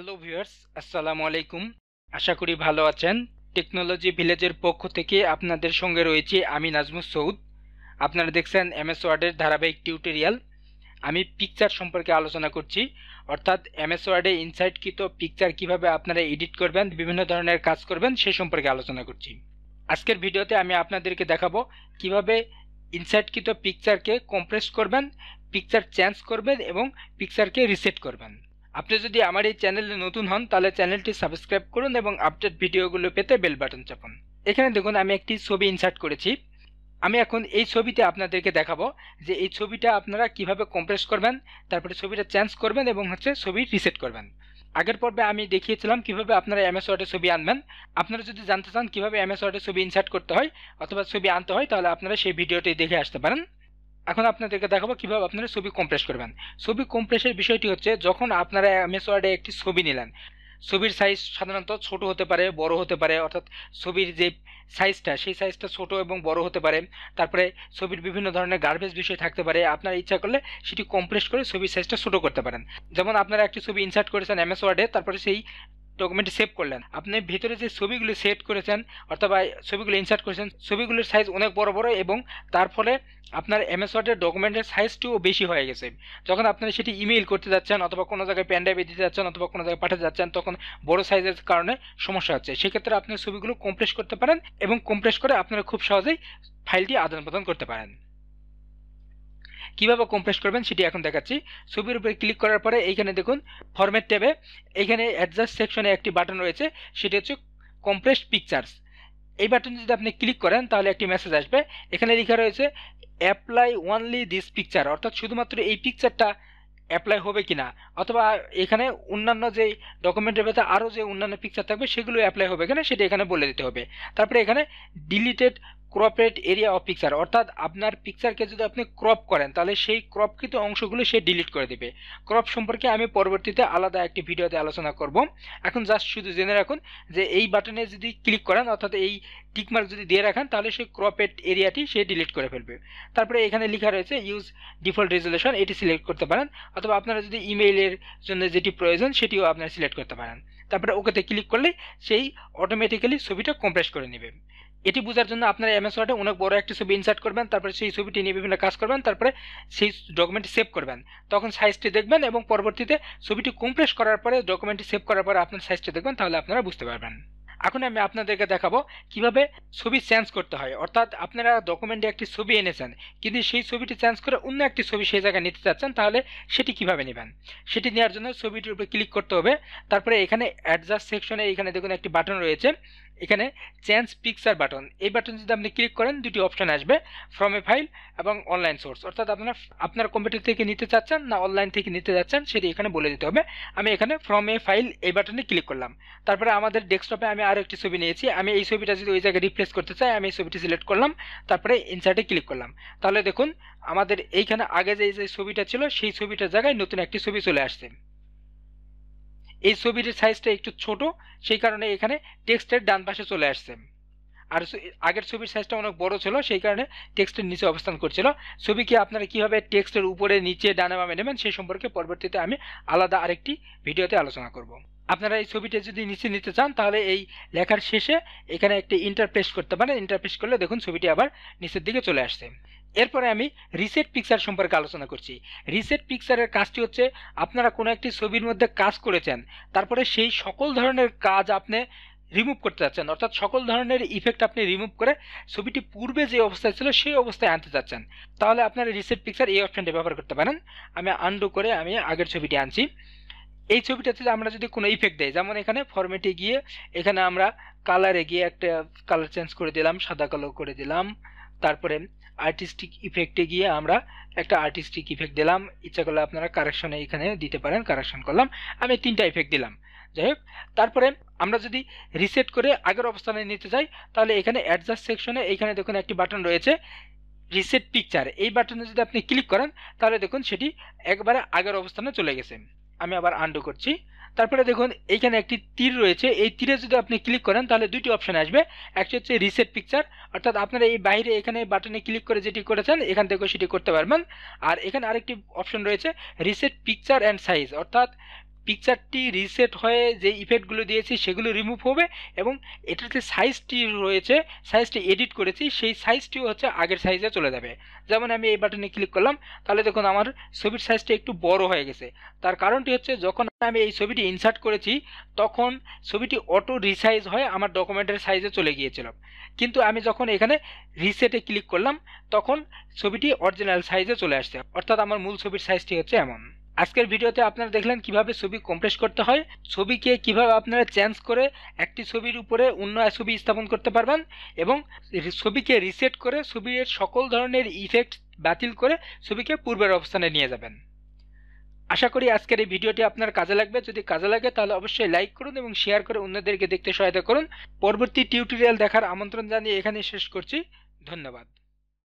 hello viewers আসসালামু আলাইকুম আশা করি ভালো আছেন টেকনোলজি ভিলেজের পক্ষ থেকে আপনাদের সঙ্গে রয়েছে আমি নাজমুস সৌদ আপনারা দেখছেন এম এস ওয়ার্ডের ধারাবাহিক টিউটোরিয়াল আমি পিকচার সম্পর্কে আলোচনা করছি অর্থাৎ এম এস ওয়ার্ডে ইনসাইটকৃত পিকচার কিভাবে আপনারা এডিট করবেন বিভিন্ন ধরনের কাজ করবেন সে সম্পর্কে আলোচনা করছি আজকের ভিডিওতে আমি আপনাদেরকে দেখাবো কিভাবে ইনসাইটকৃত পিকচারকে কম্প্রেস করবেন পিকচার চেঞ্জ করবেন এবং পিকচারকে রিসেট করবেন আপনি যদি আমার এই চ্যানেলে নতুন হন তাহলে চ্যানেলটি সাবস্ক্রাইব করুন এবং আপডেট ভিডিওগুলো পেতে বেল বাটন চাপুন এখানে দেখুন আমি একটি ছবি ইনসার্ট করেছি আমি এখন এই ছবিতে আপনাদেরকে দেখাবো যে এই ছবিটা আপনারা কিভাবে কম্প্রেস করবেন তারপরে ছবিটা চেঞ্জ করবেন এবং হচ্ছে ছবি রিসেট করবেন আগের পর্বে আমি দেখিয়েছিলাম কিভাবে আপনারা এমএস ওয়ার্ডে ছবি আনবেন আপনারা যদি জানতে চান কিভাবে এমএস ওয়ার্ডে ছবি ইনসার্ট করতে হয় অথবা ছবি আনতে হয় তাহলে আপনারা সেই ভিডিওটি দেখে আসতে পারেন এখন আপনাদেরকে দেখাবো কীভাবে আপনারা ছবি কম্প্রেস করবেন ছবি কম্প্রেসের বিষয়টি হচ্ছে যখন আপনারা এমএস ওয়ার্ডে একটি ছবি নিলেন ছবির সাইজ সাধারণত ছোট হতে পারে বড় হতে পারে অর্থাৎ ছবির যে সাইজটা সেই সাইজটা ছোট এবং বড় হতে পারে তারপরে ছবির বিভিন্ন ধরনের গার্বেজ বিষয় থাকতে পারে আপনার ইচ্ছা করলে সেটি কম্প্রেস করে ছবির সাইজটা ছোট করতে পারেন যেমন আপনারা একটি ছবি ইনসার্ট করেছেন এমএস ওয়ার্ডে তারপরে সেই ডকুমেন্টে সেভ করলেন আপনি ভিতরে যে ছবিগুলি সেট করেছেন অথবা ছবিগুলো ইনসার্ট করেছেন ছবিগুলির সাইজ অনেক বড় বড় এবং তার ফলে আপনার এমএস ওয়ার্ডের ডকুমেন্টের সাইজটিও বেশি হয়ে গেছে যখন আপনি সেটি ইমেইল করতে যাচ্ছেন অথবা কোনো জায়গায় প্যান্ডাইভে দিতে যাচ্ছেন অথবা কোনো জায়গায় পাঠাতে যাচ্ছেন তখন বড় সাইজের কারণে সমস্যা হচ্ছে সেক্ষেত্রে আপনি ছবিগুলো কমপ্রেস করতে পারেন এবং কমপ্রেস করে আপনারা খুব সহজেই ফাইলটি আদান প্রদান করতে পারেন কিভাবে কম্প্রেস করবেন সেটি এখন দেখাচ্ছি ছবির উপরে ক্লিক করার পরে এইখানে দেখুন ফরম্যাট ট্যাবে এখানে অ্যাডজাস্ট সেকশনে একটি বাটন রয়েছে সেটি হচ্ছে কম্প্রেসড পিকচার্স এই বাটন যদি আপনি ক্লিক করেন তাহলে একটি মেসেজ আসবে এখানে লেখা রয়েছে অ্যাপ্লাই ওনলি দিস পিকচার অর্থাৎ শুধুমাত্র এই পিকচারটা অ্যাপ্লাই হবে কি না অথবা এখানে অন্যান্য যে ডকুমেন্টের ভেতরে আরও যে অন্যান্য পিকচার থাকবে সেগুলো অ্যাপ্লাই হবে কিনা সেটা এখানে বলে দিতে হবে তারপরে এখানে deleted cropped area of picture অর্থাৎ আপনার পিকচারকে যদি আপনি ক্রপ করেন তাহলে সেই ক্রপকৃত অংশগুলো সে ডিলিট করে দেবে ক্রপ সম্পর্কে আমি পরবর্তীতে আলাদা একটি ভিডিওতে আলোচনা করব এখন জাস্ট শুধু জেনে রাখুন যে এই বাটনে যদি ক্লিক করেন অর্থাৎ এই টিকমার্ক যদি দিয়ে রাখেন তাহলে সেই ক্রপেড এরিয়াটি সে ডিলিট করে ফেলবে তারপরে এখানে লেখা রয়েছে ইউজ ডিফল্ট রেজুলেশন এটি সিলেক্ট করতে পারেন অথবা আপনারা যদি ইমেইলের জন্য যেটি প্রয়োজন সেটিও আপনারা সিলেক্ট করতে পারেন তারপরে ওকেতে ক্লিক করলে সেই অটোমেটিক্যালি ছবিটা কম্প্রেস করে নেবে এটি বোঝার জন্য আপনারা এমএস ওয়ার্ডে অনেক বড় একটি ছবি ইনসার্ট করবেন তারপরে সেই ছবিটি নিয়ে বিভিন্ন কাজ করবেন তারপরে সেই ডকুমেন্টটি সেভ করবেন তখন সাইজটি দেখবেন এবং পরবর্তীতে ছবিটি কম্প্রেস করার পরে ডকুমেন্টটি সেভ করার পরে আপনার সাইজটি দেখবেন তাহলে আপনারা বুঝতে পারবেন এখন আমি আপনাদেরকে দেখাবো কিভাবে ছবি চেঞ্জ করতে হয় অর্থাৎ আপনারা ডকুমেন্টে একটি ছবি এনেছেন কিন্তু সেই ছবিটি চেঞ্জ করে অন্য একটি ছবি সেই জায়গায় নিতে চাচ্ছেন তাহলে সেটি কিভাবে নেবেন সেটি নেওয়ার জন্য ছবিটির উপরে ক্লিক করতে হবে তারপরে এখানে অ্যাডজাস্ট সেকশনে এখানে দেখুন একটি বাটন রয়েছে এখানে চেঞ্জ পিকচার বাটন এই বাটন যদি আপনি ক্লিক করেন দুটি অপশান আসবে ফ্রম এ ফাইল এবং অনলাইন সোর্স অর্থাৎ আপনার আপনার কম্পিউটার থেকে নিতে চাচ্ছেন না অনলাইন থেকে নিতে যাচ্ছেন সেটি এখানে বলে দিতে হবে আমি এখানে ফ্রম এ ফাইল এই বাটনে ক্লিক করলাম তারপরে আমাদের ডেস্কটপে আমি আরও একটি ছবি নিয়েছি আমি এই ছবিটা যদি ওই জায়গায় রিপ্লেস করতে চাই আমি এই ছবিটি সিলেক্ট করলাম তারপরে ইনসার্টে ক্লিক করলাম তাহলে দেখুন আমাদের এইখানে আগে যে ছবিটা ছিল সেই ছবিটার জায়গায় নতুন একটি ছবি চলে আসছে এই ছবিটির সাইজটা একটু ছোট সেই কারণে এখানে টেক্সটের ডান পাশে চলে আসছে আর আগের ছবির সাইজটা অনেক বড় ছিল সেই কারণে টেক্সটের নিচে অবস্থান করছিল ছবিকে আপনারা কীভাবে টেক্সটের উপরে নিচে ডানে বামে নেবেন সেই সম্পর্কে পরবর্তীতে আমি আলাদা আরেকটি ভিডিওতে আলোচনা করব আপনারা এই ছবিটা যদি নিচে নিতে চান তাহলে এই লেখার শেষে এখানে একটি ইন্টারপ্রেস করতে পারেন ইন্টারপ্রেস করলে দেখুন ছবিটি আবার নিচের দিকে চলে আসছে এরপরে আমি রিসেট পিকচার সম্পর্কে আলোচনা করছি রিসেট পিকচারের কাজটি হচ্ছে আপনারা কোনো একটি ছবির মধ্যে কাজ করেছেন তারপরে সেই সকল ধরনের কাজ আপনি রিমুভ করতে চাচ্ছেন অর্থাৎ সকল ধরনের ইফেক্ট আপনি রিমুভ করে ছবিটি পূর্বে যে অবস্থায় ছিল সেই অবস্থায় আনতে চাচ্ছেন তাহলে আপনারা রিসেট পিকচার এই অপশানটি ব্যবহার করতে পারেন আমি আন্ডু করে আমি আগের ছবিটি আনছি এই ছবিটাতে আমরা যদি কোনো ইফেক্ট দেয় যেমন এখানে ফরম্যাটে গিয়ে এখানে আমরা কালারে গিয়ে একটা কালার চেঞ্জ করে দিলাম সাদা কালো করে দিলাম তারপরে আর্টিস্টিক ইফেক্টে গিয়ে আমরা একটা আর্টিস্টিক ইফেক্ট দিলাম ইচ্ছা করলে আপনারা কারেকশনে এখানে দিতে পারেন কারেকশন করলাম আমি তিনটা ইফেক্ট দিলাম যাই হোক তারপরে আমরা যদি রিসেট করে আগের অবস্থানে নিতে যাই তাহলে এখানে অ্যাডজাস্ট সেকশনে এখানে দেখুন একটি বাটন রয়েছে রিসেট পিকচার এই বাটনে যদি আপনি ক্লিক করেন তাহলে দেখুন সেটি একবারে আগের অবস্থানে চলে গেছে আমি আবার আন্ডু করছি তারপরে দেখুন এইখানে একটি তীর রয়েছে এই তীরে যদি আপনি ক্লিক করেন তাহলে দুইটি অপশন আসবে একটি হচ্ছে রিসেট পিকচার অর্থাৎ আপনারা এই বাইরে এখানে বাটনে ক্লিক করে যেটি করেছেন এখান থেকেও সেটি করতে পারবেন আর এখানে আরেকটি অপশন রয়েছে রিসেট পিকচার অ্যান্ড সাইজ অর্থাৎ পিকচারটি রিসেট হয়ে যে ইফেক্টগুলো দিয়েছি সেগুলো রিমুভ হবে এবং এটার যে সাইজটি রয়েছে সাইজটি এডিট করেছি সেই সাইজটিও হচ্ছে আগের সাইজে চলে যাবে যেমন আমি এই বাটনে ক্লিক করলাম তাহলে দেখুন আমার ছবির সাইজটি একটু বড় হয়ে গেছে তার কারণটি হচ্ছে যখন আমি এই ছবিটি ইনসার্ট করেছি তখন ছবিটি অটো রিসাইজ হয়ে আমার ডকুমেন্টের সাইজে চলে গিয়েছিল কিন্তু আমি যখন এখানে রিসেটে ক্লিক করলাম তখন ছবিটি অরিজিনাল সাইজে চলে আসছে অর্থাৎ আমার মূল ছবির সাইজটি হচ্ছে এমন আজকের ভিডিওতে আপনারা দেখলেন কিভাবে ছবি কমপ্রেস করতে হয় ছবিকে কিভাবে আপনারা চেঞ্জ করে একটি ছবির উপরে অন্য ছবি স্থাপন করতে পারবেন এবং ছবিকে রিসেট করে ছবির সকল ধরনের ইফেক্ট বাতিল করে ছবিকে পূর্বের অবস্থানে নিয়ে যাবেন আশা করি আজকের এই ভিডিওটি আপনার কাজে লাগবে যদি কাজে লাগে তাহলে অবশ্যই লাইক করুন এবং শেয়ার করে অন্যদেরকে দেখতে সহায়তা করুন পরবর্তী টিউটোরিয়াল দেখার আমন্ত্রণ জানিয়ে এখানে শেষ করছি ধন্যবাদ